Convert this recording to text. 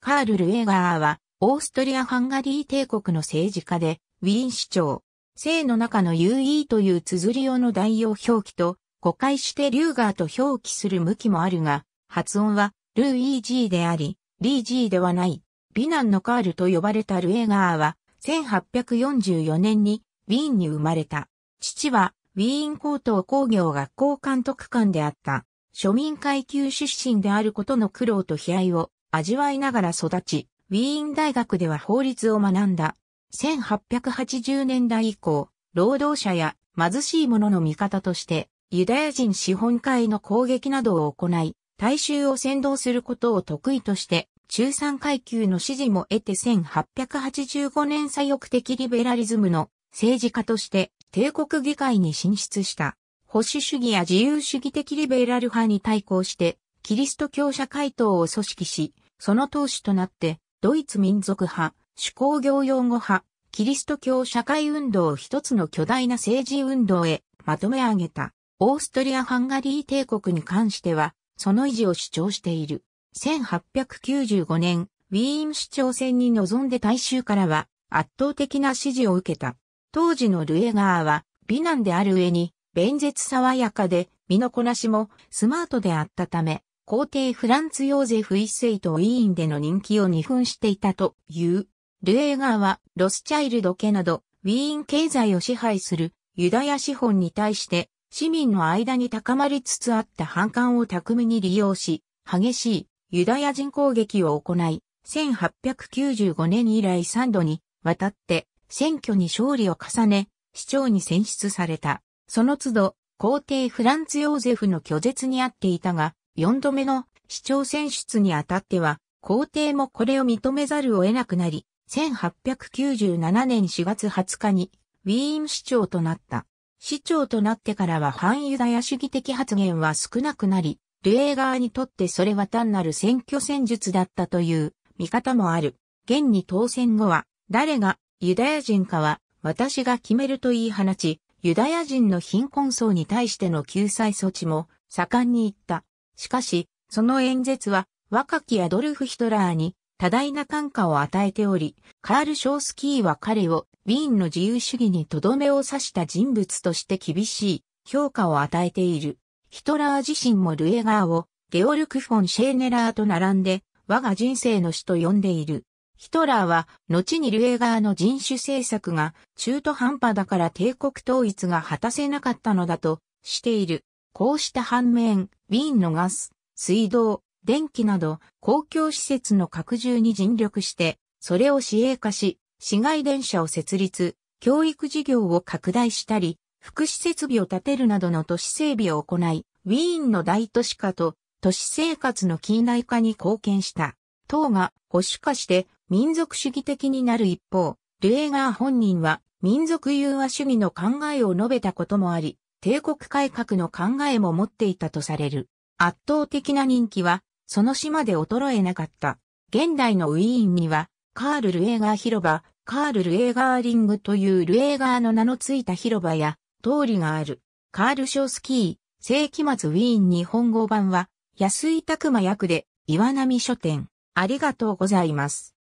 カール・ルエガーは、オーストリア・ハンガリー帝国の政治家で、ウィーン市長。姓の中の UE という綴り用の代用表記と、誤解してリューガーと表記する向きもあるが、発音は、ルーイージーであり、リージーではない。美男のカールと呼ばれたルエガーは、1844年に、ウィーンに生まれた。父は、ウィーン高等工業学校監督官であった。庶民階級出身であることの苦労と悲哀を味わいながら育ち、ウィーン大学では法律を学んだ。1880年代以降、労働者や貧しい者の味方として、ユダヤ人資本家への攻撃などを行い、大衆を先導することを得意として、中産階級の支持も得て1885年左翼的リベラリズムの政治家として帝国議会に進出した。保守主義や自由主義的リベラル派に対抗してキリスト教社会党を組織し、その党首となって、ドイツ民族派、主工業用語派、キリスト教社会運動を一つの巨大な政治運動へまとめ上げた。オーストリア・ハンガリー帝国に関しては、その維持を主張している。1895年、ウィーン市長選に臨んで大衆からは圧倒的な支持を受けた。当時のルエガーは美男である上に、弁舌爽やかで身のこなしもスマートであったため、皇帝フランツ・ヨーゼフ一世とウィーンでの人気を二分していたという。ルエーガーはロスチャイルド家などウィーン経済を支配するユダヤ資本に対して市民の間に高まりつつあった反感を巧みに利用し、激しいユダヤ人攻撃を行い、1895年以来3度にわたって選挙に勝利を重ね、市長に選出された。その都度、皇帝フランツ・ヨーゼフの拒絶にあっていたが、4度目の市長選出にあたっては、皇帝もこれを認めざるを得なくなり、1897年4月20日にウィーン市長となった。市長となってからは反ユダヤ主義的発言は少なくなり、ルエーガーにとってそれは単なる選挙戦術だったという見方もある。現に当選後は、誰がユダヤ人かは私が決めると言い放ち、ユダヤ人の貧困層に対しての救済措置も盛んに言った。しかし、その演説は若きアドルフ・ヒトラーに多大な感化を与えており、カール・ショースキーは彼をウィーンの自由主義にとどめを刺した人物として厳しい評価を与えている。ヒトラー自身もルエガーをゲオルク・フォン・シェーネラーと並んで我が人生の死と呼んでいる。ヒトラーは後にルエガーの人種政策が中途半端だから帝国統一が果たせなかったのだとしている。こうした反面、ウィーンのガス、水道、電気など公共施設の拡充に尽力して、それを市営化し、市街電車を設立、教育事業を拡大したり、福祉設備を建てるなどの都市整備を行い、ウィーンの大都市化と都市生活の近代化に貢献した。党が保守化して民族主義的になる一方、ルエガー本人は民族融和主義の考えを述べたこともあり、帝国改革の考えも持っていたとされる。圧倒的な人気は、その島で衰えなかった。現代のウィーンには、カール・ルエーガー広場、カール・ルエーガーリングというルエーガーの名のついた広場や通りがある。カール・ショースキー、世紀末ウィーン日本語版は、安井拓磨役で、岩波書店。ありがとうございます。